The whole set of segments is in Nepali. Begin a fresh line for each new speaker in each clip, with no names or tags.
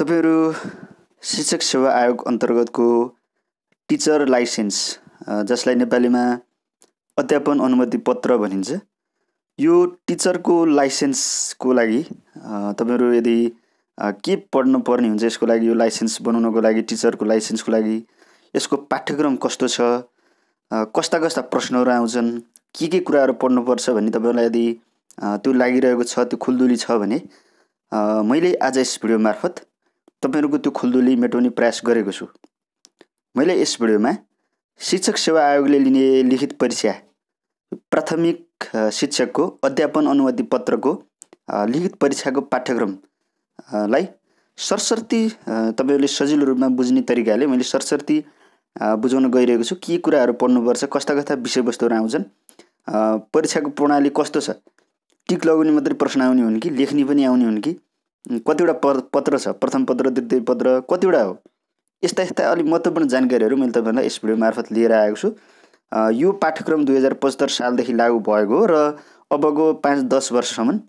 तपाईँहरू शिक्षक सेवा आयोग अन्तर्गतको टिचर लाइसेन्स जसलाई नेपालीमा अध्यापन अनुमति पत्र भनिन्छ यो टिचरको लाइसेन्सको लागि तपाईँहरू यदि के पढ्नु पर्ने हुन्छ यसको लागि यो लाइसेन्स बनाउनको लागि टिचरको लाइसेन्सको लागि यसको पाठ्यक्रम कस्तो छ कस्ता कस्ता प्रश्नहरू आउँछन् के के कुराहरू पढ्नुपर्छ भन्ने तपाईँहरूलाई यदि त्यो लागिरहेको छ त्यो खुल्दुली छ भने मैले आज यस भिडियो मार्फत तपाईँहरूको त्यो खुल्दुली मेटाउने प्रयास गरेको छु मैले यस भिडियोमा शिक्षक सेवा आयोगले लिने लिखित परीक्षा प्राथमिक शिक्षकको अध्यापन अनुमति पत्रको लिखित परीक्षाको पाठ्यक्रमलाई सरसर्ती तपाईँहरूले सजिलो रूपमा बुझ्ने तरिकाले मैले सरसर्ती बुझाउन गइरहेको छु के कुराहरू पढ्नुपर्छ कस्ता कस्ता विषयवस्तुहरू आउँछन् परीक्षाको प्रणाली कस्तो छ टिक लगाउने मात्रै प्रश्न आउने हुन् कि लेख्ने पनि आउने हुन् कि कतिवटा प पत्र छ प्रथम पत्र द्वितीय पत्र कतिवटा हो यस्ता यस्ता अलिक महत्त्वपूर्ण जानकारीहरू मैले तपाईँहरूलाई यस भिडियो मार्फत लिएर आएको छु यो पाठ्यक्रम दुई हजार पचहत्तर सालदेखि लागू भएको र अबको पाँच दस वर्षसम्म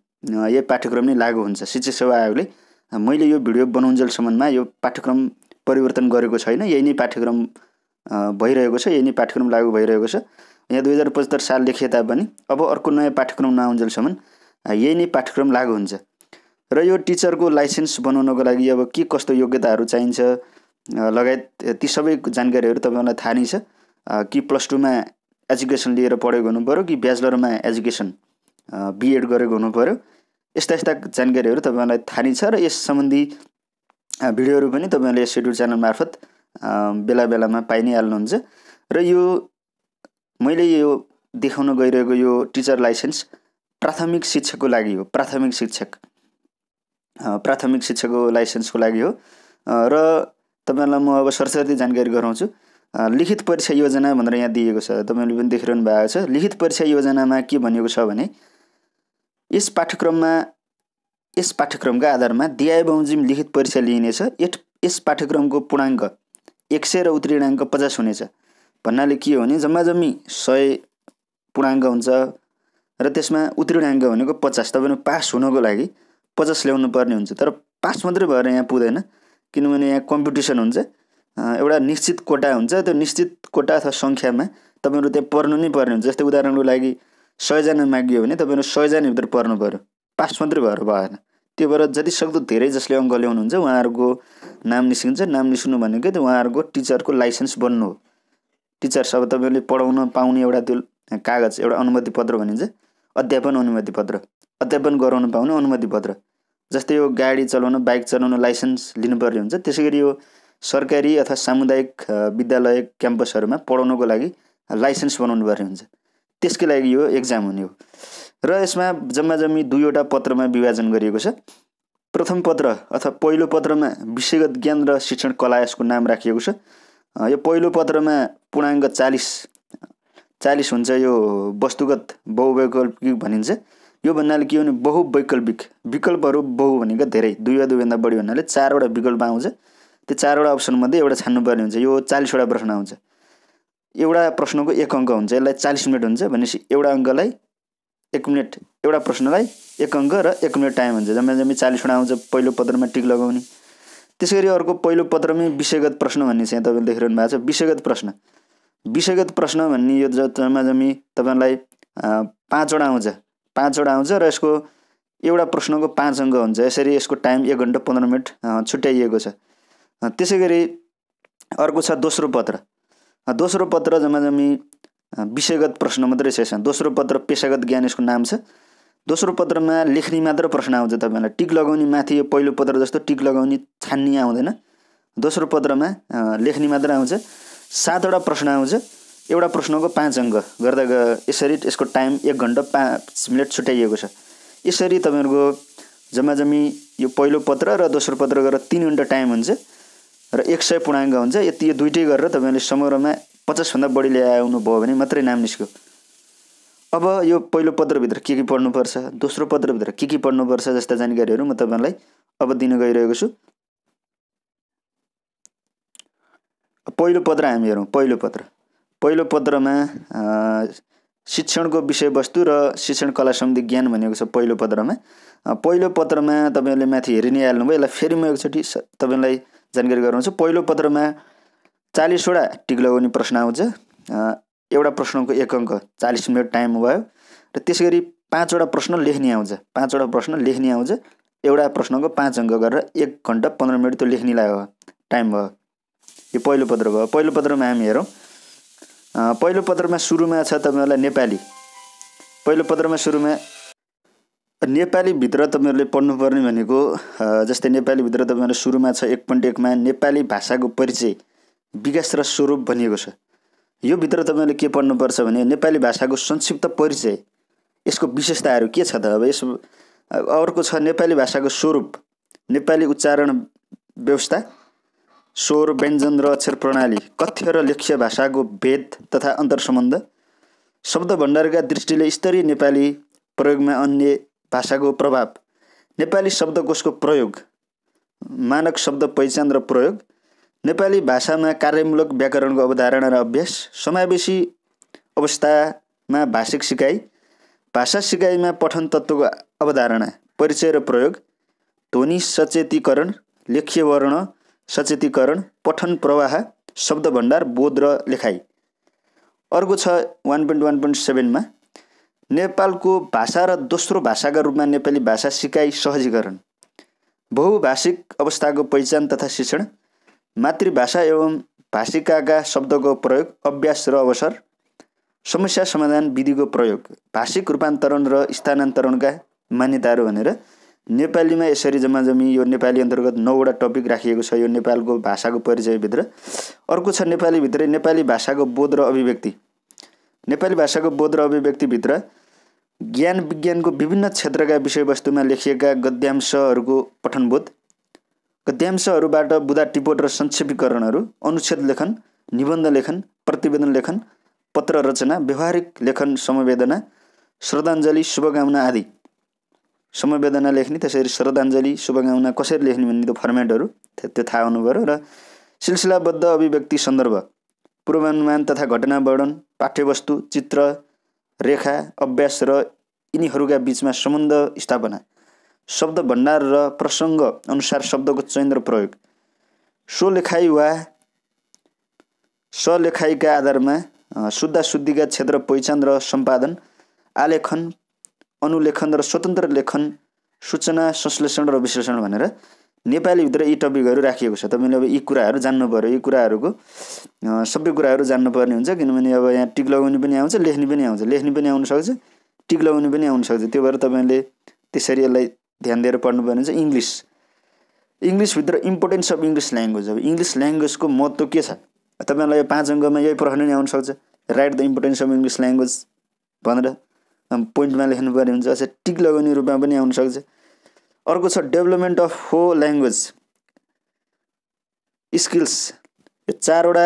यो पाठ्यक्रम नै लागू हुन्छ शिक्षा सेवा आयोगले मैले यो भिडियो बनाउन्जेलसम्ममा यो पाठ्यक्रम परिवर्तन गरेको छैन यही नै पाठ्यक्रम भइरहेको छ यही नै पाठ्यक्रम लागू भइरहेको छ यहाँ दुई हजार पचहत्तर साल लेखिए तापनि अब अर्को नयाँ पाठ्यक्रम नआउन्जेलसम्म यही नै पाठ्यक्रम लागू हुन्छ र यो टिचरको लाइसेन्स बनाउनको लागि अब के कस्तो योग्यताहरू चाहिन्छ लगायत ती सबै जानकारीहरू तपाईँहरूलाई थाहा नै छ कि प्लस टूमा एजुकेसन लिएर पढेको हुनुपऱ्यो कि ब्याचलरमा एजुकेसन बिएड गरेको हुनु पऱ्यो यस्ता यस्ता जानकारीहरू तपाईँहरूलाई थाहा नै छ र यस सम्बन्धी भिडियोहरू पनि तपाईँहरूले यस युट्युब च्यानल मार्फत बेला बेलामा पाइ नै हाल्नुहुन्छ र यो मैले यो देखाउन गइरहेको यो टिचर लाइसेन्स प्राथमिक शिक्षकको लागि हो प्राथमिक शिक्षक प्राथमिक शिक्षाको लाइसेन्सको लागि हो र तपाईँहरूलाई म अब सरस्वती जानकारी गराउँछु लिखित परीक्षा योजना भनेर यहाँ दिएको छ तपाईँहरूले पनि देखिरहनु भएको छ लिखित परीक्षा योजनामा के भनिएको छ भने यस पाठ्यक्रममा यस पाठ्यक्रमका आधारमा दिया बमोजिम लिखित परीक्षा लिइनेछ यस यस पाठ्यक्रमको पूर्णाङ्क एक सय र उत्तीर्णाङ्क पचास हुनेछ भन्नाले के हो भने जम्मा जम्मी सय पूर्णाङ्क हुन्छ र त्यसमा उत्तीर्णाङ्क भनेको पचास तपाईँहरू पास हुनको लागि पचास ल्याउनु पर्ने हुन्छ तर पास मात्रै भएर यहाँ पुग्दैन किनभने यहाँ कम्पिटिसन हुन्छ एउटा निश्चित कोटा हुन्छ त्यो निश्चित कोटा अथवा सङ्ख्यामा तपाईँहरू त्यहाँ पर्नु नै पर्ने हुन्छ जस्तै उदाहरणको लागि सयजना मागियो भने तपाईँहरू सयजनाभित्र पर्नु पऱ्यो पास मात्रै भएर भएन त्यो भएर जति सक्दो धेरै जसले अङ्क ल्याउनुहुन्छ उहाँहरूको नाम निस्किन्छ नाम निस्किनु भनेको त्यो उहाँहरूको टिचरको लाइसेन्स बन्नु हो टिचर्स अब तपाईँहरूले पढाउन पाउने एउटा त्यो कागज एउटा अनुमति पत्र भनिन्छ अध्यापन अनुमति पत्र अध्यापन गराउन पाउने अनुमति पत्र जस्तै यो गाडी चलाउन बाइक चलाउन लाइसेन्स लिनुपर्ने हुन्छ त्यसै गरी यो सरकारी अथवा सामुदायिक विद्यालय क्याम्पसहरूमा पढाउनको लागि लाइसेन्स बनाउनु पर्ने हुन्छ त्यसकै लागि यो एक्जाम हुने हो र यसमा जम्मा जम्मी दुईवटा पत्रमा विभाजन गरिएको छ प्रथम पत्र अथवा पहिलो पत्रमा विषयगत ज्ञान र शिक्षण कला यसको नाम राखिएको छ यो पहिलो पत्रमा पूर्णाङ्क चालिस चालिस हुन्छ यो वस्तुगत बहुवैकल्पिक भनिन्छ यो भन्नाले के हो भने बहुवैकल्पिक विकल्पहरू बहु भनेको धेरै दुई वा दुईभन्दा बढी भन्नाले चारवटा विकल्प आउँछ त्यो चारवटा अप्सनमध्ये एउटा छान्नुपर्ने हुन्छ यो चालिसवटा प्रश्न आउँछ एउटा प्रश्नको एक अङ्क हुन्छ यसलाई चालिस मिनट हुन्छ भनेपछि एउटा अङ्कलाई एक मिनट एउटा प्रश्नलाई एक अङ्क र एक मिनट टाइम हुन्छ जम्मा जम्मी चालिसवटा आउँछ पहिलो पत्रमा टिक लगाउने त्यसै गरी अर्को पहिलो पत्रमै विषयगत प्रश्न भन्ने चाहिँ तपाईँले देखिरहनु भएको छ विषयगत प्रश्न विषयगत प्रश्न भन्ने यो जम्मा जम्मी तपाईँलाई पाँचवटा आउँछ पाँचवटा आउँछ र यसको एउटा प्रश्नको पाँच अङ्क हुन्छ यसरी यसको टाइम एक घन्टा पन्ध्र मिनट छुट्याइएको छ त्यसै गरी अर्को छ दोस्रो पत्र दोस्रो पत्र जम्मा जम्मी विषयगत प्रश्न मात्रै छ यसमा दोस्रो पत्र पेसागत ज्ञान यसको नाम छ दोस्रो पत्रमा लेख्ने मात्र प्रश्न आउँछ तपाईँलाई टिक लगाउने माथि यो पहिलो पत्र जस्तो टिक लगाउने छान्ने आउँदैन दोस्रो पत्रमा लेख्ने मात्र आउँछ सातवटा प्रश्न आउँछ एउटा प्रश्नको पाँच अङ्क गर्दा यसरी यसको टाइम एक घन्टा पाँच मिनट छुट्याइएको छ यसरी तपाईँहरूको जम्मा जम्मी यो पहिलो पत्र र दोस्रो पत्र गरेर तिन घन्टा टाइम हुन्छ र एक सय पूर्णाङ्क हुन्छ यति यो दुइटै गरेर तपाईँहरूले समग्रमा पचासभन्दा बढी ल्याए आउनुभयो भने मात्रै नाम निस्क्यो अब यो पहिलो पत्रभित्र के के पढ्नुपर्छ दोस्रो पत्रभित्र के के पढ्नुपर्छ जस्ता जानकारीहरू म तपाईँलाई अब दिन गइरहेको छु पहिलो पत्र हामी हेरौँ पहिलो पत्र पहिलो पत्रमा शिक्षणको विषयवस्तु र शिक्षण कला सम्बन्धी ज्ञान भनेको छ पहिलो पत्रमा पहिलो पत्रमा तपाईँहरूले माथि हेरि नै हाल्नुभयो यसलाई फेरि म एकचोटि तपाईँलाई जानकारी गराउँछु पहिलो पत्रमा चालिसवटा टिक लगाउने प्रश्न आउँछ एउटा प्रश्नको एक अङ्क चालिस मिनट टाइम भयो र त्यस गरी पाँचवटा प्रश्न लेख्ने आउँछ पाँचवटा प्रश्न लेख्ने आउँछ एउटा प्रश्नको पाँच अङ्क गरेर एक घन्टा पन्ध्र मिनट त्यो लेख्ने लाग्यो टाइम भयो यो पहिलो पत्र भयो पहिलो पत्रमा हामी हेरौँ पहिलो पत्रमा सुरुमा छ तपाईँहरूलाई नेपाली पहिलो पत्रमा सुरुमा नेपालीभित्र तपाईँहरूले पढ्नुपर्ने भनेको जस्तै नेपालीभित्र तपाईँहरू सुरुमा छ एक पोइन्ट एकमा नेपाली भाषाको परिचय विकास र स्वरूप भनिएको छ यो भित्र तपाईँहरूले के पढ्नुपर्छ भने नेपाली भाषाको संक्षिप्त परिचय यसको विशेषताहरू के छ त अब यस अर्को छ नेपाली भाषाको स्वरूप नेपाली उच्चारण व्यवस्था स्वर व्यञ्जन र अक्षर प्रणाली कथ्य र लेख्य भाषाको भेद तथा अन्तर सम्बन्ध शब्द भण्डारका दृष्टिले स्तरीय नेपाली प्रयोगमा अन्य भाषाको प्रभाव नेपाली शब्दकोशको प्रयोग मानक शब्द पहिचान र प्रयोग नेपाली भाषामा कार्यमूलक व्याकरणको अवधारणा र अभ्यास समावेशी अवस्थामा भाषिक सिकाइ भाषा सिकाइमा पठन तत्त्वको अवधारणा परिचय र प्रयोग ध्वनि सचेतीकरण लेख्य वर्ण सचेतीकरण पठन प्रवाह शब्द भण्डार बोध र लेखाइ अर्को छ वान पोइन्ट वान पोइन्ट सेभेनमा नेपालको भाषा र दोस्रो भाषाका रूपमा नेपाली भाषा सिकाइ सहजीकरण बहुभाषिक अवस्थाको पहिचान तथा शिक्षण मातृभाषा एवं भाषिकाका शब्दको प्रयोग अभ्यास र अवसर समस्या समाधान विधिको प्रयोग भाषिक रूपान्तरण र स्थानान्तरणका मान्यताहरू भनेर नेपालीमा यसरी जम्मा जम्मी यो नेपाली अन्तर्गत नौवटा टपिक राखिएको छ यो नेपालको भाषाको परिचयभित्र अर्को छ नेपालीभित्रै नेपाली भाषाको बोध र अभिव्यक्ति नेपाली भाषाको बोध र अभिव्यक्तिभित्र ज्ञान विज्ञानको विभिन्न क्षेत्रका विषयवस्तुमा लेखिएका गद्यांशहरूको पठनबोध गद्यांशहरूबाट बुधा टिपोट र संक्षेपीकरणहरू अनुच्छेद लेखन निबन्ध लेखन प्रतिवेदन लेखन पत्र रचना व्यवहारिक लेखन समवेदना श्रद्धाञ्जली शुभकामना आदि समवेदना लेख्ने त्यसरी श्रद्धाञ्जली शुभकामना कसरी लेख्ने भन्ने त्यो फर्मेटहरू त्यो थाहा हुनु पऱ्यो र सिलसिलाबद्ध अभिव्यक्ति सन्दर्भ पूर्वानुमान तथा घटना वर्णन पाठ्यवस्तु चित्र रेखा अभ्यास र यिनीहरूका बिचमा सम्बन्ध स्थापना शब्द भण्डार र प्रसङ्ग अनुसार शब्दको चयन र प्रयोग स्वलेखाइ वा सलेखाइका आधारमा शुद्धाशुद्धिका क्षेत्र पहिचान र सम्पादन आलेखन अनुलेखन र स्वतन्त्र लेखन सूचना संश्लेषण र विश्लेषण भनेर नेपालीभित्र यी टपिकहरू राखिएको छ तपाईँले अब यी कुराहरू जान्नु पऱ्यो यी कुराहरूको सबै कुराहरू जान्नुपर्ने हुन्छ किनभने अब यहाँ टिक लगाउने पनि आउँछ लेख्ने पनि आउँछ लेख्ने पनि आउनु सक्छ टिक लगाउने पनि आउनु सक्छ त्यो भएर तपाईँले त्यसरी यसलाई ध्यान दिएर पढ्नुपर्ने हुन्छ इङ्ग्लिस इङ्ग्लिसभित्र इम्पोर्टेन्स अफ इङ्ग्लिस ल्याङ्ग्वेज अब इङ्ग्लिस ल्याङ्ग्वेजको महत्त्व के छ तपाईँलाई यो पाँच अङ्कमा यही प्रश्न नै सक्छ write the importance of English language भनेर पोइन्टमा लेख्नुपर्ने हुन्छ अझै टिक लगाउने रूपमा पनि आउन सक्छ अर्को छ डेभलपमेन्ट अफ हो ल्याङ्ग्वेज स्किल्स यो चारवटा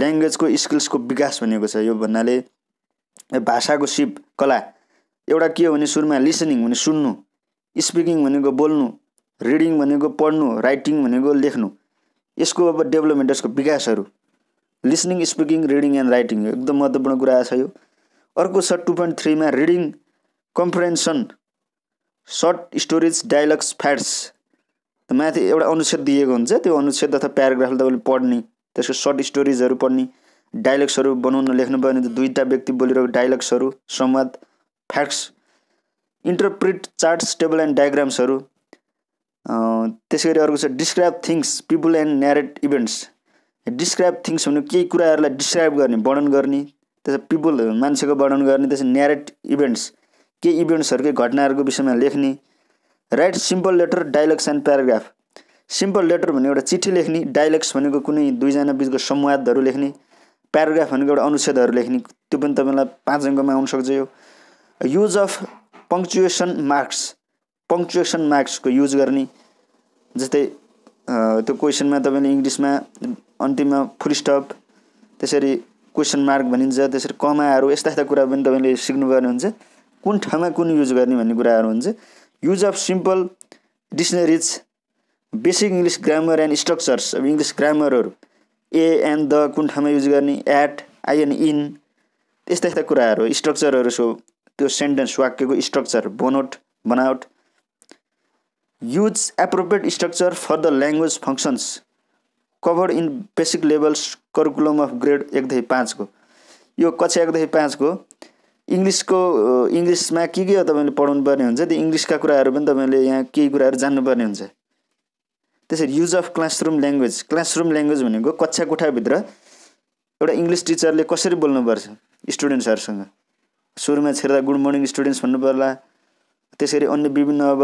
ल्याङ्ग्वेजको स्किल्सको विकास भनेको छ यो भन्नाले भाषाको सिप कला एउटा के हो भने सुरुमा लिसनिङ भने सुन्नु स्पिकिङ भनेको बोल्नु रिडिङ भनेको पढ्नु राइटिङ भनेको लेख्नु यसको अब डेभलपमेन्ट यसको विकासहरू listening speaking reading and writing एकदम महत्त्वपूर्ण कुरा छ यो अर्को छ टु पोइन्ट थ्रीमा reading comprehension short stories dialogues facts माथि एउटा अनुच्छेद दिएको हुन्छ त्यो अनुच्छेद तथा प्याराग्राफलाई तपाईँले पढ्ने त्यसको सर्ट स्टोरिजहरू पढ्ने डायलग्सहरू बनाउन लेख्नु पऱ्यो भने दुईवटा व्यक्ति बोलिरहेको डायलग्सहरू संवाद facts interpret charts table and डायग्राम्सहरू त्यसै गरी अर्को छ describe things people and narrate events describe things भनेको केही कुराहरूलाई डिस्क्राइब गर्ने वर्णन गर्ने त्यस पिपुल मान्छेको वर्णन गर्ने त्यस न्यारेट इभेन्ट्स के इभेन्ट्सहरूकै घटनाहरूको विषयमा लेख्ने write simple letter dialogues and paragraph simple letter भनेको एउटा चिठी लेख्ने डाइलग्स भनेको कुनै दुईजना बिचको संवादहरू लेख्ने प्याराग्राफ भनेको एउटा अनुच्छेदहरू लेख्ने त्यो पनि तपाईँलाई पाँच अङ्कमा आउनु सक्छ यो use of punctuation marks punctuation मार्क्सको युज गर्ने जस्तै त्यो क्वेसनमा तपाईँले इङ्ग्लिसमा अन्तिममा फुल स्टप त्यसरी क्वेसन मार्क भनिन्छ त्यसरी कमाहरू यस्ता यस्ता कुरा पनि तपाईँले सिक्नुपर्ने हुन्छ कुन ठाउँमा कुन युज गर्ने भन्ने कुराहरू हुन्छ use of simple dictionaries basic English grammar and structures अब इङ्ग्लिस ग्रामरहरू ए एन्ड द कुन ठाउँमा युज गर्ने एट आई एन्ड इन यस्ता यस्ता कुराहरू स्ट्रक्चरहरू सो त्यो सेन्टेन्स वाक्यको स्ट्रक्चर बनोट बनावट use appropriate structure for the language functions covered in basic levels curriculum of grade एकदेखि पाँचको यो कक्षा एकदेखि पाँचको इङ्ग्लिसको इङ्ग्लिसमा के के हो तपाईँले पढाउनु पर्ने हुन्छ त्यो इङ्ग्लिसका कुराहरू पनि तपाईँले यहाँ केही कुराहरू जान्नुपर्ने हुन्छ त्यसरी use of classroom language classroom language भनेको कक्षा कोठाभित्र एउटा इङ्ग्लिस टिचरले कसरी बोल्नुपर्छ स्टुडेन्ट्सहरूसँग सुरुमा छिर्दा गुड मर्निङ स्टुडेन्ट्स भन्नु पर्ला त्यसरी अन्य विभिन्न अब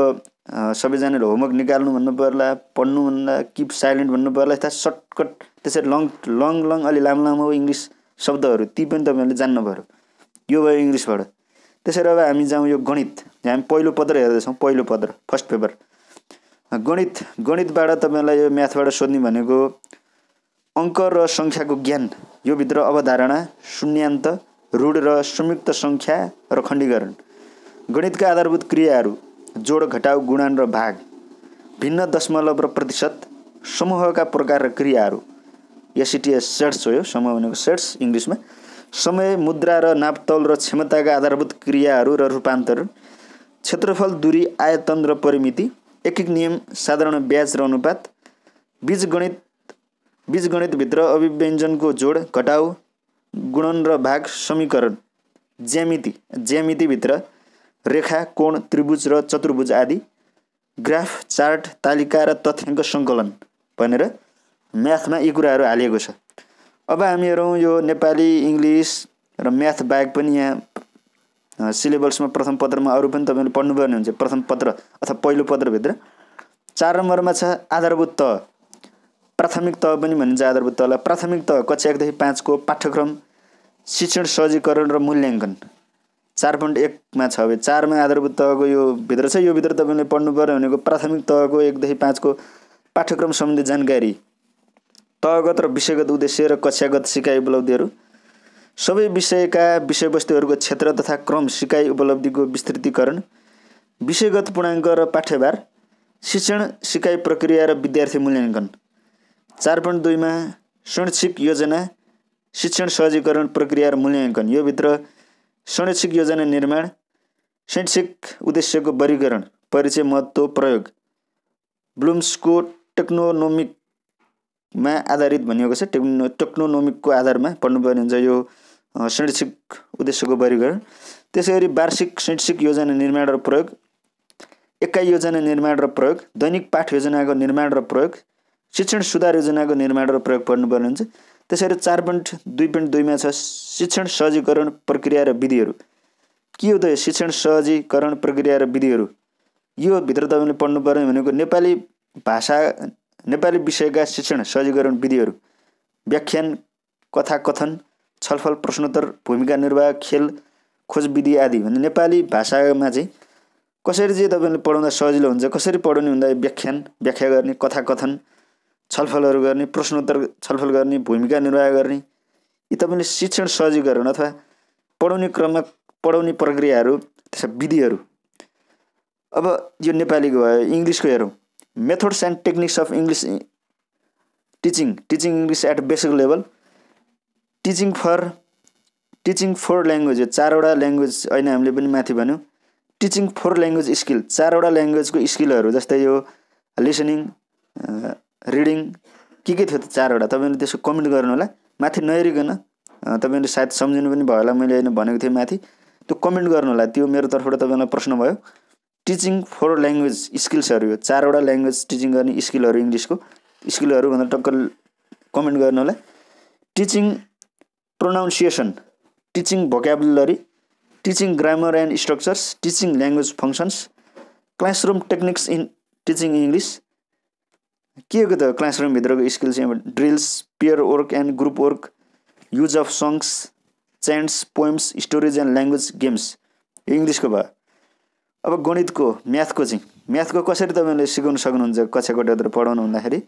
सबैजनाले होमवर्क निकाल्नु भन्नु पर्ला पढ्नु भन्दा किप साइलेन्ट भन्नु पर्ला यस्ता सर्टकट त्यसरी लङ लङ लङ अलि लामो लामो इङ्ग्लिस शब्दहरू ती पनि तपाईँहरूले जान्नु पऱ्यो यो भयो इङ्ग्लिसबाट त्यसरी अब हामी जाउँ यो गणित हामी पहिलो पत्र हेर्दैछौँ पहिलो पत्र फर्स्ट पेपर गणित गणितबाट तपाईँहरूलाई यो म्याथबाट सोध्ने भनेको अङ्क र सङ्ख्याको ज्ञान योभित्र अवधारणा शून्यान्त रूढ र संयुक्त सङ्ख्या र खण्डीकरण गणितका आधारभूत क्रियाहरू जोड घटाउ गुणान र भाग भिन्न दशमलव र प्रतिशत समूहका प्रकार र क्रियाहरू एसिटिएस सेट्स e हो यो समूह भनेको सेट्स इङ्ग्लिसमा समय मुद्रा र नापतौल र क्षमताका आधारभूत क्रियाहरू र रूपान्तरण क्षेत्रफल दूरी आयतन र परिमिति एक नियम साधारण ब्याज र अनुपात बीजगणित बीजगणितभित्र अभिव्यञ्जनको जोड घटाउ गुणन र भाग समीकरण ज्यामिति ज्यामितिभित्र रेखा कोण त्रिभुज र चतुर्भुज आदि ग्राफ चार्ट तालिका र तथ्याङ्क सङ्कलन भनेर म्याथमा यी कुराहरू हालिएको छ अब हामी हेरौँ यो नेपाली इङ्ग्लिस र म्याथ बाहेक पनि यहाँ सिलेबसमा प्रथम पत्रमा अरू पनि तपाईँले पढ्नुपर्ने हुन्छ प्रथम पत्र अथवा पहिलो पत्रभित्र चार नम्बरमा छ आधारभूत तह प्राथमिक तह पनि भनिन्छ आधारभूत तहलाई प्राथमिक तह कक्षा एकदेखि पाँचको पाठ्यक्रम शिक्षण सहजीकरण र मूल्याङ्कन चार पोइन्ट एकमा छ भने चारमा आधारभूत तहको यो भित्र छ यो भित्र तपाईँले पढ्नु पर्ने भनेको प्राथमिक तहको एकदेखि पाँचको पाठ्यक्रम सम्बन्धी जानकारी तहगत र विषयगत उद्देश्य र कक्षागत सिकाइ उपलब्धिहरू सबै विषयका विषयवस्तुहरूको क्षेत्र तथा क्रम सिकाइ उपलब्धिको विस्तृतीकरण विषयगत पूर्णाङ्क र पाठ्यभार शिक्षण सिकाइ प्रक्रिया र विद्यार्थी मूल्याङ्कन चार पोइन्ट दुईमा शैक्षिक योजना शिक्षण सहजीकरण प्रक्रिया र मूल्याङ्कन योभित्र शैक्षिक योजना निर्माण शैक्षिक उद्देश्यको वर्गीकरण परिचय महत्त्व प्रयोग ब्लुम्सको टेक्नोनोमिकमा आधारित भनिएको छ टेक्नो टेक्नोनोमिकको आधारमा पढ्नुपर्ने हुन्छ यो शैक्षिक उद्देश्यको वर्गीकरण त्यसै गरी वार्षिक शैक्षिक योजना निर्माण र प्रयोग एकाइ योजना निर्माण र प्रयोग दैनिक पाठ योजनाको निर्माण र प्रयोग शिक्षण सुधार योजनाको निर्माण र प्रयोग पढ्नुपर्ने हुन्छ त्यसरी चार पोइन्ट दुई पोइन्ट दुईमा छ शिक्षण सहजीकरण प्रक्रिया र विधिहरू के हो त शिक्षण सहजीकरण प्रक्रिया र विधिहरू योभित्र तपाईँले पढ्नुपर्ने भनेको नेपाली भाषा नेपाली विषयका शिक्षण सहजीकरण विधिहरू व्याख्यान कथा कथन छलफल प्रश्नोत्तर भूमिका निर्वाह खेल खोज विधि आदि भने नेपाली भाषामा चाहिँ कसरी चाहिँ तपाईँले पढाउँदा सजिलो हुन्छ कसरी पढाउने हुँदा व्याख्यान व्याख्या गर्ने कथा कथन छलफलहरू गर्ने प्रश्नोत्तर छलफल गर्ने भूमिका निर्वाह गर्ने यी तपाईँले शिक्षण सहजीकरण अथवा पढाउने क्रममा पढाउने प्रक्रियाहरू त्यसका विधिहरू अब यो नेपालीको भयो इङ्ग्लिसको हेरौँ methods and techniques of English teaching teaching English at basic level teaching for teaching four language यो चारवटा ल्याङ्ग्वेज अहिले हामीले पनि माथि भन्यौँ टिचिङ फोर ल्याङ्ग्वेज स्किल चारवटा ल्याङ्ग्वेजको स्किलहरू जस्तै यो लिसनिङ रिडिङ के के थियो त चारवटा तपाईँले त्यसको कमेन्ट गर्नु होला माथि नहेरिकन तपाईँले सायद सम्झिनु पनि भयो होला मैले होइन भनेको थिएँ माथि त्यो कमेन्ट गर्नु होला त्यो मेरो तर्फबाट तपाईँलाई प्रश्न भयो टिचिङ फोर ल्याङ्ग्वेज स्किल्सहरू यो चारवटा ल्याङ्ग्वेज टिचिङ गर्ने स्किलहरू इङ्ग्लिसको स्किलहरू भनेर टक्क कमेन्ट गर्नु होला teaching pronunciation teaching vocabulary teaching grammar and structures teaching language functions classroom techniques in teaching English के हो त क्लासरुमभित्रको स्किल चाहिँ अब drills pair work and group work use of songs chants poems stories and language games यो इङ्ग्लिसको भयो अब गणितको म्याथको चाहिँ म्याथको कसरी तपाईँले सिकाउनु सक्नुहुन्छ कक्षाकोटहरू पढाउनु हुँदाखेरि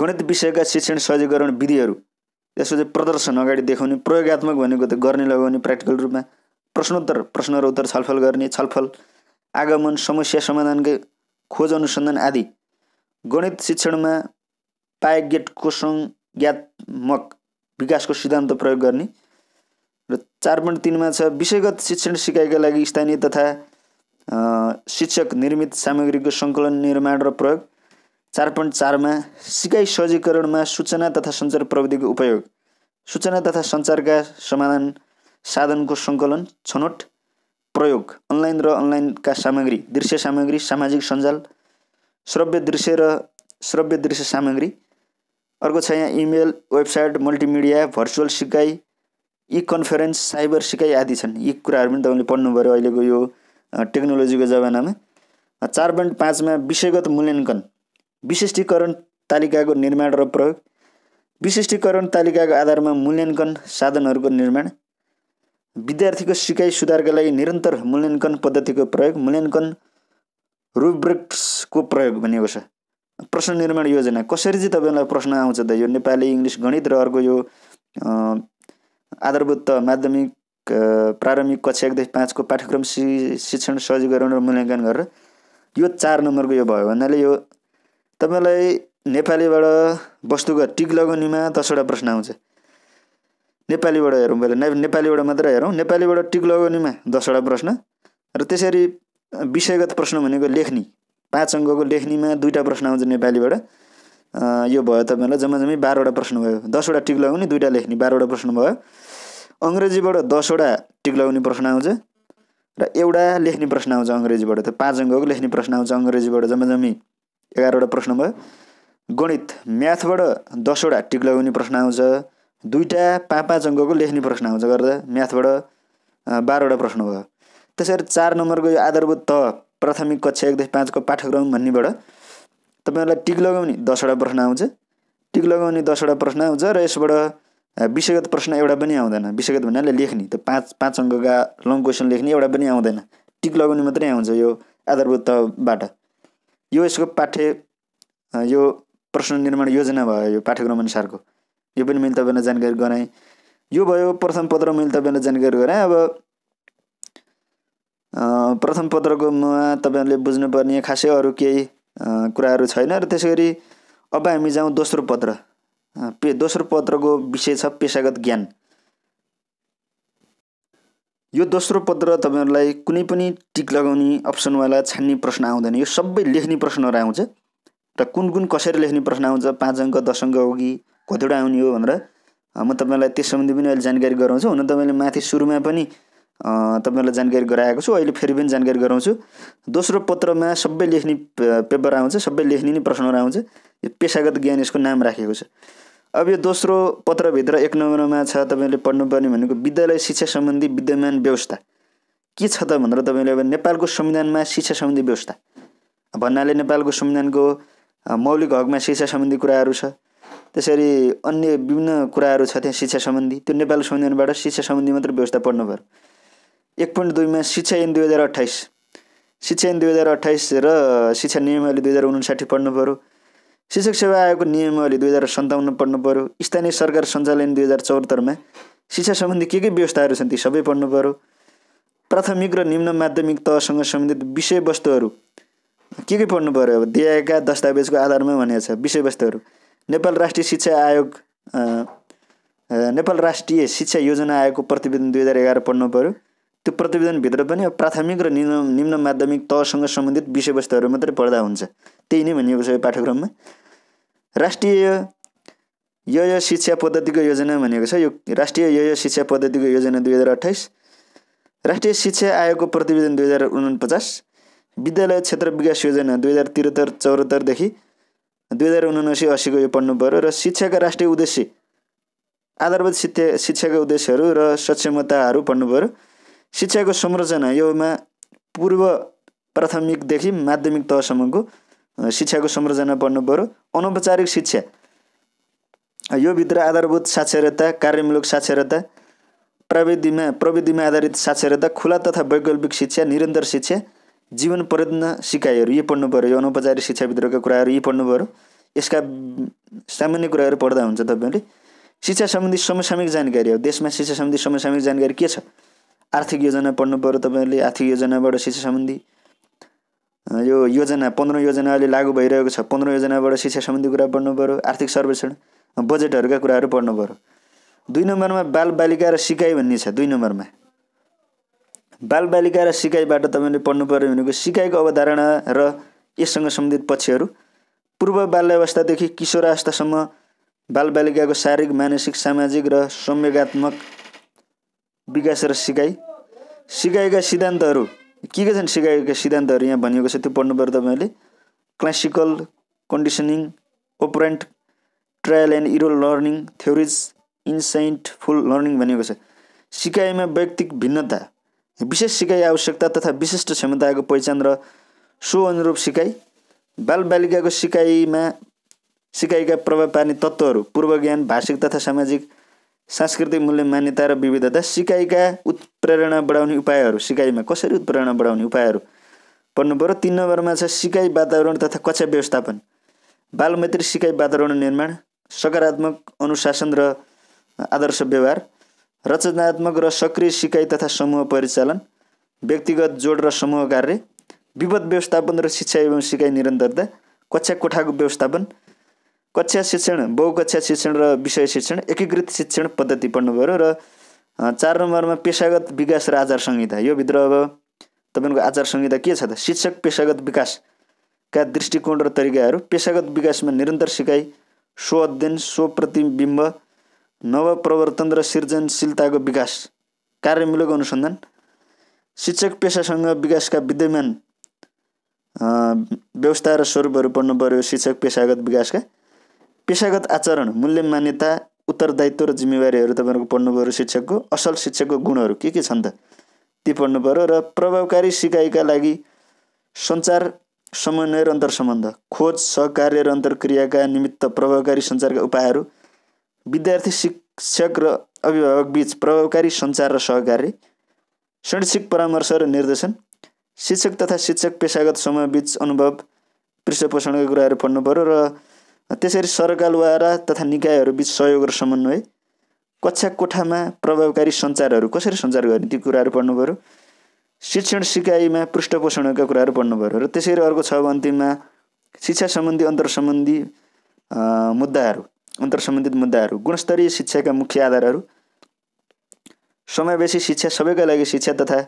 गणित विषयका शिक्षण सहजीकरण विधिहरू त्यसको चाहिँ प्रदर्शन अगाडि देखाउने प्रयोगत्मक भनेको त गर्ने लगाउने प्र्याक्टिकल रूपमा प्रश्नोत्तर प्रश्न र उत्तर छलफल गर्ने छलफल आगमन समस्या समाधानकै खोज अनुसन्धान आदि गणित शिक्षणमा पायगेटको संज्ञात्मक विकासको सिद्धान्त प्रयोग गर्ने र चार पोइन्ट तिनमा छ विषयगत शिक्षण सिकाइका लागि स्थानीय तथा शिक्षक निर्मित सामग्रीको सङ्कलन निर्माण र प्रयोग चार पोइन्ट चारमा सिकाइ सहजीकरणमा सूचना तथा सञ्चार प्रविधिको उपयोग सूचना तथा सञ्चारका समाधान साधनको सङ्कलन छनौट प्रयोग अनलाइन र अनलाइनका सामग्री दृश्य सामग्री सामाजिक सञ्जाल श्रव्य दृश्य र श्रव्य दृश्य सामग्री अर्को छ यहाँ इमेल वेबसाइट मल्टिमिडिया भर्चुअल सिकाइ इ कन्फरेन्स साइबर सिकाइ आदि छन् यी कुराहरू पनि तपाईँले पढ्नु पऱ्यो अहिलेको यो टेक्नोलोजीको जमानामा चार पोइन्ट पाँचमा विषयगत मूल्याङ्कन विशिष्टीकरण तालिकाको निर्माण र प्रयोग विशिष्टीकरण तालिकाको आधारमा मूल्याङ्कन साधनहरूको निर्माण विद्यार्थीको सिकाइ सुधारका लागि निरन्तर मूल्याङ्कन पद्धतिको प्रयोग मूल्याङ्कन रुब्रिक्सको प्रयोग भनेको छ प्रश्न निर्माण योजना कसरी चाहिँ तपाईँलाई प्रश्न आउँछ त यो नेपाली इङ्ग्लिस गणित र अर्को यो आधारभूत माध्यमिक प्रारम्भिक कक्षा एकदेखि पाँचको पाठ्यक्रम सि शिक्षण सहजीकरण र मूल्याङ्कन गरेर यो चार नम्बरको यो भयो भन्नाले यो तपाईँलाई नेपालीबाट वस्तुगत टिक लगाउनेमा दसवटा प्रश्न आउँछ नेपालीबाट हेरौँ पहिला नेपालीबाट मात्र हेरौँ नेपालीबाट टिक लगाउनेमा दसवटा प्रश्न र त्यसरी विषयगत प्रश्न भनेको लेख्नी पाँच अङ्कको लेख्नीमा दुईवटा प्रश्न आउँछ नेपालीबाट यो भयो तपाईँहरूलाई जम्मा जम्मै बाह्रवटा प्रश्न भयो दसवटा टिक लगाउने दुईवटा लेख्ने बाह्रवटा प्रश्न भयो अङ्ग्रेजीबाट दसवटा टिक लगाउने प्रश्न आउँछ र एउटा लेख्ने प्रश्न आउँछ अङ्ग्रेजीबाट त पाँच अङ्कको लेख्ने प्रश्न आउँछ अङ्ग्रेजीबाट जम्मा जम्मी एघारवटा प्रश्न भयो गणित म्याथबाट दसवटा टिक लगाउने प्रश्न आउँछ दुईवटा पाँच पाँच अङ्कको लेख्ने प्रश्न आउँछ गर्दा म्याथबाट बाह्रवटा प्रश्न भयो त्यसरी चार नम्बरको यो आधारभूत तह प्राथमिक कक्षा एकदेखि पाँचको पाठ्यक्रम भन्नेबाट तपाईँहरूलाई टिक लगाउने दसवटा प्रश्न आउँछ टिक लगाउने दसवटा प्रश्न आउँछ र यसबाट विषयगत प्रश्न एउटा पनि आउँदैन विषयगत भन्नाले लेख्ने त्यो पाँच पाँच अङ्कका लङ क्वेसन लेख्ने एउटा पनि आउँदैन टिक लगाउने मात्रै आउँछ यो आधारभूत तहबाट यो यसको पाठ्य यो प्रश्न निर्माण योजना भयो यो पाठ्यक्रम अनुसारको यो पनि मैले तपाईँलाई जानकारी गराएँ यो भयो प्रथम पत्र मैले तपाईँलाई जानकारी गराएँ अब प्रथम पत्रकोमा तपाईँहरूले बुझ्नुपर्ने खासै अरू केही कुराहरू छैन र त्यसै गरी अब हामी जाउँ दोस्रो पत्र पे दोस्रो पत्रको विषय छ पेसागत ज्ञान यो दोस्रो पत्र तपाईँहरूलाई कुनै पनि टिक लगाउने अप्सनवाला छान्ने प्रश्न आउँदैन यो सबै लेख्ने प्रश्नहरू आउँछ र कुन कुन कसरी लेख्ने प्रश्न आउँछ पाँच अङ्क दस अङ्क हो कि कतिवटा आउने हो भनेर म तपाईँलाई त्यस सम्बन्धी पनि अहिले जानकारी गराउँछु हुन तपाईँले माथि सुरुमा पनि तपाईँहरूलाई जानकारी गराएको छु अहिले फेरि पनि जानकारी गराउँछु दोस्रो पत्रमा सबै लेख्ने पेपर आउँछ सबै लेख्ने नै प्रश्नहरू आउँछ यो पेसागत ज्ञान यसको नाम राखेको छ अब यो दोस्रो पत्रभित्र एक नम्बरमा छ तपाईँहरूले पढ्नुपर्ने भनेको विद्यालय शिक्षा सम्बन्धी विद्यमान व्यवस्था के छ त भनेर तपाईँले अब नेपालको संविधानमा शिक्षा सम्बन्धी व्यवस्था भन्नाले नेपालको संविधानको मौलिक हकमा शिक्षा सम्बन्धी कुराहरू छ त्यसरी अन्य विभिन्न कुराहरू छ त्यहाँ शिक्षा सम्बन्धी त्यो नेपाल संविधानबाट शिक्षा सम्बन्धी मात्र व्यवस्था पढ्नु पर्यो एक पोइन्ट दुईमा शिक्षा ऐन दुई हजार अठाइस शिक्षा ऐन दुई हजार अठाइस र शिक्षा नियमावली दुई हजार उन्साठी पढ्नु पऱ्यो शिक्षक सेवा आयोगको नियमावली दुई हजार सन्ताउन्न पढ्नु पऱ्यो स्थानीय सरकार सञ्चालन दुई हजार चौहत्तरमा शिक्षा सम्बन्धी के के व्यवस्थाहरू छन् ती सबै पढ्नु पऱ्यो प्राथमिक र निम्न माध्यमिक तहसँग सम्बन्धित विषयवस्तुहरू के के पढ्नु पऱ्यो अब दिएका दस्तावेजको आधारमा भनेको छ विषयवस्तुहरू नेपाल राष्ट्रिय शिक्षा आयोग नेपाल राष्ट्रिय शिक्षा योजना आयोगको प्रतिवेदन दुई हजार एघार पढ्नु पऱ्यो त्यो प्रतिवेदनभित्र पनि प्राथमिक र निम्न निम्न माध्यमिक तहसँग सम्बन्धित विषयवस्तुहरू मात्रै पढ्दा हुन्छ त्यही नै भनिएको छ यो पाठ्यक्रममा राष्ट्रिय यो शिक्षा पद्धतिको योजना भनेको छ यो राष्ट्रिय यो शिक्षा पद्धतिको योजना दुई हजार अठाइस राष्ट्रिय शिक्षा आयोगको प्रतिवेदन दुई हजार उनपचास विद्यालय क्षेत्र विकास योजना दुई हजार त्रिहत्तर चौहत्तरदेखि दुई हजार उनासी असीको यो पढ्नु पऱ्यो र शिक्षाका राष्ट्रिय उद्देश्य आधारभूत शिक्षा शिक्षाका उद्देश्यहरू र सक्षमताहरू पढ्नु पऱ्यो शिक्षाको संरचना योमा पूर्व प्राथमिकदेखि माध्यमिक तहसम्मको शिक्षाको संरचना पढ्नु पऱ्यो अनौपचारिक शिक्षा योभित्र आधारभूत साक्षरता कार्यमूलक साक्षरता प्रविधिमा प्रविधिमा आधारित साक्षरता खुला तथा वैकल्पिक शिक्षा निरन्तर शिक्षा जीवन प्रयत्न सिकाइहरू यी पढ्नु पऱ्यो यो अनौपचारिक शिक्षाभित्रका कुराहरू यी पढ्नु पऱ्यो यसका सामान्य कुराहरू पढ्दा हुन्छ तपाईँहरूले शिक्षा सम्बन्धी समसामयिक जानकारी हो देशमा शिक्षा सम्बन्धी समसामयिक जानकारी के छ आर्थिक योजना पढ्नु पऱ्यो तपाईँहरूले आर्थिक योजनाबाट शिक्षा सम्बन्धी यो योजना पन्ध्र योजना अहिले लागू भइरहेको छ पन्ध्र योजनाबाट शिक्षा सम्बन्धी कुरा पढ्नु पऱ्यो आर्थिक सर्वेक्षण बजेटहरूका कुराहरू पढ्नु पऱ्यो दुई नम्बरमा बालबालिका र सिकाइ भन्ने छ दुई नम्बरमा बालबालिका र सिकाइबाट तपाईँले पढ्नु पऱ्यो भनेको सिकाइको अवधारणा र यससँग सम्बन्धित पक्षहरू पूर्व बाल्यावस्थादेखि किशोरावस्थासम्म बालबालिकाको शारीरिक मानसिक सामाजिक र संवेगात्मक विकास र सिकाइ सिकाएका सिद्धान्तहरू के के छन् सिकाएका सिद्धान्तहरू यहाँ भनिएको छ त्यो पढ्नु पऱ्यो तपाईँहरूले classical conditioning operant trial and error learning theories full learning भनिएको छ सिकाइमा व्यक्तिक भिन्नता विशेष सिकाइ आवश्यकता तथा विशिष्ट क्षमताको पहिचान र सो अनुरूप सिकाइ बालबालिकाको सिकाइमा सिकाइका प्रभाव पार्ने तत्त्वहरू पूर्व ज्ञान भाषिक तथा सामाजिक सांस्कृतिक मूल्य मान्यता र विविधता सिकाइका उत्प्रेरणा बढाउने उपायहरू सिकाइमा कसरी उत्प्रेरणा बढाउने उपायहरू पढ्नु पऱ्यो तिन नम्बरमा छ सिकाइ वातावरण तथा कक्षा व्यवस्थापन बालमैत्री सिकाइ वातावरण निर्माण सकारात्मक अनुशासन र आदर्श व्यवहार रचनात्मक र सक्रिय सिकाइ तथा समूह परिचालन व्यक्तिगत जोड र समूह कार्य विपद व्यवस्थापन र शिक्षा एवं सिकाइ निरन्तरता कक्षा कोठाको व्यवस्थापन कक्षा शिक्षण बहुकक्षा शिक्षण र विषय शिक्षण एकीकृत शिक्षण पद्धति पढ्नुभयो र चार नम्बरमा पेसागत विकास र आचार संहिता योभित्र अब तपाईँको आचार संहिता के छ त शिक्षक पेसागत विकासका दृष्टिकोण र तरिकाहरू पेसागत विकासमा निरन्तर सिकाइ स्व अध्ययन स्वप्रतिबिम्ब नवप्रवर्तन र सृजनशीलताको विकास कार्यमूलक अनुसन्धान शिक्षक पेसासँग विकासका विद्यमान व्यवस्था र स्वरूपहरू पढ्नु पऱ्यो शिक्षक पेसागत विकासका पेसागत आचरण मूल्य मान्यता उत्तरदायित्व र जिम्मेवारीहरू तपाईँहरूको पढ्नु पऱ्यो शिक्षकको असल शिक्षकको गुणहरू के के छन् त ती पढ्नु पऱ्यो र प्रभावकारी सिकाइका लागि सञ्चार समन्वय र अन्तर सम्बन्ध खोज सहकार्य र अन्तर्क्रियाका निमित्त प्रभावकारी सञ्चारका उपायहरू विद्यार्थी शिक्षक र अभिभावक बिच प्रभावकारी सञ्चार र सहकार्य शैक्षिक परामर्श र निर्देशन शिक्षक तथा शिक्षक पेसागत समूहबीच अनुभव पृष्ठपोषणका कुराहरू पढ्नु पऱ्यो र त्यसरी सरकारद्वारा तथा निकायहरूबिच सहयोग र समन्वय कक्षा कोठामा प्रभावकारी सञ्चारहरू कसरी सञ्चार गर्ने ती कुराहरू पढ्नु पऱ्यो शिक्षण सिकाइमा पृष्ठपोषणका कुराहरू पढ्नु पऱ्यो र त्यसरी अर्को छ अन्तिममा शिक्षा सम्बन्धी अन्तर सम्बन्धी मुद्दाहरू अन्तर सम्बन्धित मुद्दाहरू गुणस्तरीय शिक्षाका मुख्य आधारहरू समावेशी शिक्षा सबैका लागि शिक्षा तथा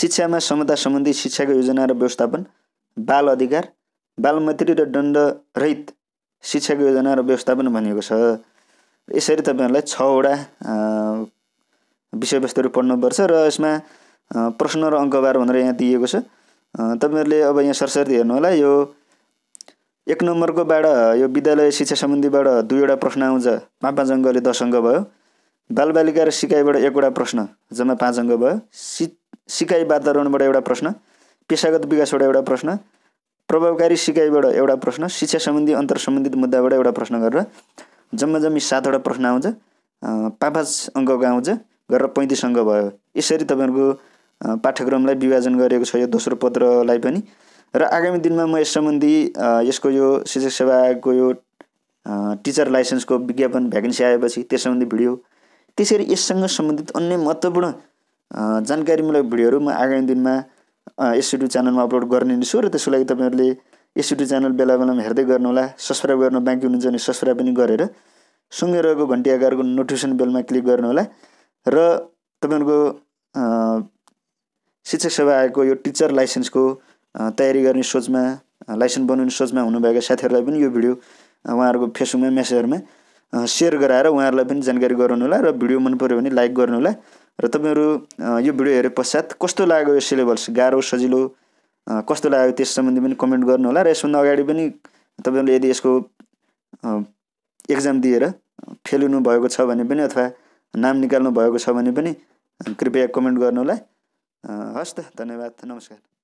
शिक्षामा समता सम्बन्धी शिक्षाको योजना र व्यवस्थापन बाल अधिकार बालमैत्री र दण्डरहित शिक्षाको योजना र व्यवस्थापन भनिएको छ यसरी तपाईँहरूलाई छवटा विषयवस्तुहरू पढ्नुपर्छ र यसमा प्रश्न र अङ्कबार भनेर यहाँ दिएको छ तपाईँहरूले अब यहाँ सरसर्ती हेर्नु होला यो एक नम्बरकोबाट यो विद्यालय शिक्षा सम्बन्धीबाट दुईवटा प्रश्न आउँछ पाँच पाँच अङ्कले दस अङ्क भयो बालबालिका र सिकाइबाट एकवटा प्रश्न जम्मा पाँच अङ्क भयो सि सिकाइ वातावरणबाट एउटा प्रश्न पेसागत विकासबाट एउटा प्रश्न प्रभावकारी सिकाइबाट एउटा प्रश्न शिक्षा सम्बन्धी अन्तर सम्बन्धित मुद्दाबाट एउटा प्रश्न गरेर जम्मा जम्मी सातवटा प्रश्न आउँछ पाँच पाँच अङ्कको आउँछ गरेर पैँतिस अङ्क भयो यसरी तपाईँहरूको पाठ्यक्रमलाई विभाजन गरेको छ यो दोस्रो पत्रलाई पनि र आगामी दिनमा म यस सम्बन्धी यसको यो शिक्षक सेवाको यो टिचर लाइसेन्सको विज्ञापन भ्याकेन्सी आएपछि त्यस सम्बन्धी भिडियो त्यसरी यससँग सम्बन्धित अन्य महत्त्वपूर्ण जानकारीमूलक भिडियोहरू म आगामी दिनमा एसयुट्युब युट्युब च्यानलमा अपलोड गर्ने छु र त्यसको लागि तपाईँहरूले एसयुट्युब च्यानल बेला बेलामा हेर्दै गर्नुहोला सब्सक्राइब गर्न बाँकी हुनुहुन्छ भने सब्सक्राइब पनि गरेर सँगै रहेको घन्टी आकारको नोटिफिकेसन बेलमा क्लिक गर्नुहोला र तपाईँहरूको शिक्षक सेवा आएको यो टिचर लाइसेन्सको तयारी गर्ने सोचमा लाइसेन्स बनाउने सोचमा हुनुभएका साथीहरूलाई पनि यो भिडियो उहाँहरूको फेसबुकमा मेसेजहरूमा सेयर गराएर उहाँहरूलाई पनि जानकारी गराउनु होला र भिडियो मन पऱ्यो भने लाइक गर्नु गर्नुहोला र तपाईँहरू यो भिडियो हेरे पश्चात कस्तो लाग्यो यो सिलेबस गाह्रो सजिलो कस्तो लाग्यो त्यस सम्बन्धी पनि कमेन्ट गर्नुहोला र यसभन्दा अगाडि पनि तपाईँहरूले यदि यसको एक्जाम दिएर फेल हुनु भएको छ भने पनि अथवा नाम निकाल्नु भएको छ भने पनि कृपया कमेन्ट गर्नुहोला हस् त धन्यवाद नमस्कार